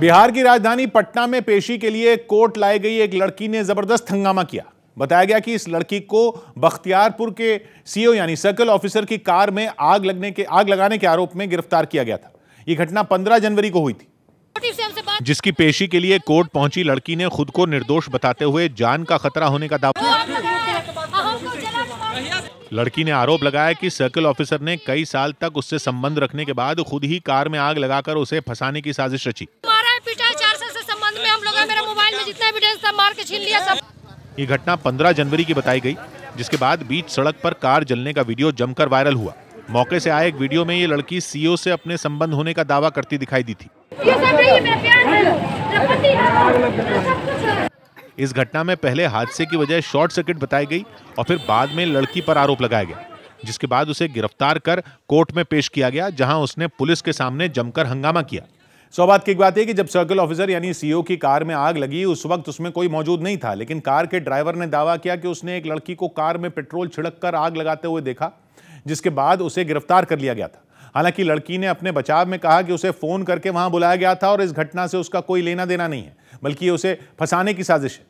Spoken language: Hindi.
बिहार की राजधानी पटना में पेशी के लिए कोर्ट लाई गई एक लड़की ने जबरदस्त हंगामा किया बताया गया कि इस लड़की को बख्तियारपुर के सीओ यानी सर्कल ऑफिसर की कार में आग लगने के आग लगाने के आरोप में गिरफ्तार किया गया था ये घटना 15 जनवरी को हुई थी जिसकी पेशी के लिए कोर्ट पहुंची लड़की ने खुद को निर्दोष बताते हुए जान का खतरा होने का दावा लड़की ने आरोप लगाया कि सर्कल ऑफिसर ने कई साल तक उससे संबंध रखने के बाद खुद ही कार में आग लगाकर उसे फंसाने की साजिश रची हम लोग मेरे मोबाइल में जितना एविडेंस था मार के छीन लिया सब ये घटना 15 जनवरी की बताई गई जिसके बाद बीच सड़क पर कार जलने का वीडियो जमकर वायरल हुआ मौके से आए एक वीडियो में ये लड़की सीईओ से अपने संबंध होने का दावा करती दिखाई दी थी इस घटना में पहले हादसे की वजह शॉर्ट सर्किट बताई गई और फिर बाद में लड़की पर आरोप लगाया गया जिसके बाद उसे गिरफ्तार कर कोर्ट में पेश किया गया जहां उसने पुलिस के सामने जमकर हंगामा किया सौ बात की बात है कि जब सर्कल ऑफिसर यानी सीईओ e की कार में आग लगी उस वक्त उसमें कोई मौजूद नहीं था लेकिन कार के ड्राइवर ने दावा किया कि उसने एक लड़की को कार में पेट्रोल छिड़क कर आग लगाते हुए देखा जिसके बाद उसे गिरफ्तार कर लिया गया था हालांकि लड़की ने अपने बचाव में कहा कि उसे फोन करके वहां बुलाया गया था और इस घटना से उसका कोई लेना देना नहीं है बल्कि उसे फंसाने की साजिश है